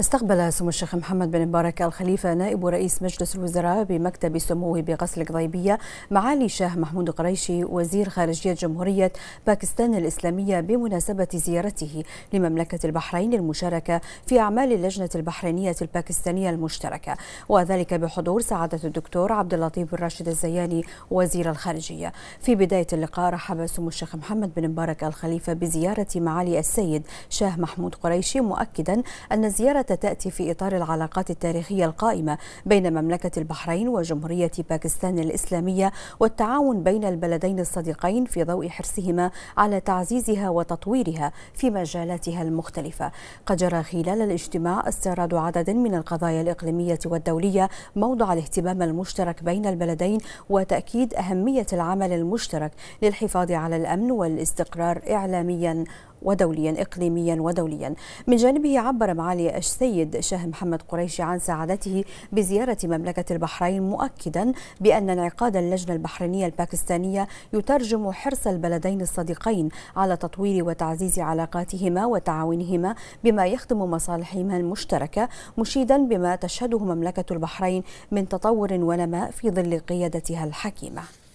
استقبل سمو الشيخ محمد بن مبارك الخليفة نائب رئيس مجلس الوزراء بمكتب سموه بقصر القضيبية معالي شاه محمود قريشي وزير خارجية جمهورية باكستان الإسلامية بمناسبة زيارته لمملكة البحرين للمشاركة في أعمال اللجنة البحرينية الباكستانية المشتركة وذلك بحضور سعادة الدكتور عبد اللطيف الراشد الزياني وزير الخارجية في بداية اللقاء رحب سمو الشيخ محمد بن مبارك الخليفة بزيارة معالي السيد شاه محمود قريشي مؤكدا أن زيارة تأتي في إطار العلاقات التاريخية القائمة بين مملكة البحرين وجمهورية باكستان الإسلامية والتعاون بين البلدين الصديقين في ضوء حرصهما على تعزيزها وتطويرها في مجالاتها المختلفة قد جرى خلال الاجتماع استعراض عدد من القضايا الإقليمية والدولية موضع الاهتمام المشترك بين البلدين وتأكيد أهمية العمل المشترك للحفاظ على الأمن والاستقرار إعلاميا ودوليا إقليميا ودوليا من جانبه عبر معالي السيد شاه محمد قريشي عن سعادته بزيارة مملكة البحرين مؤكدا بأن انعقاد اللجنة البحرينية الباكستانية يترجم حرص البلدين الصديقين على تطوير وتعزيز علاقاتهما وتعاونهما بما يخدم مصالحهما المشتركة مشيدا بما تشهده مملكة البحرين من تطور ونماء في ظل قيادتها الحكيمة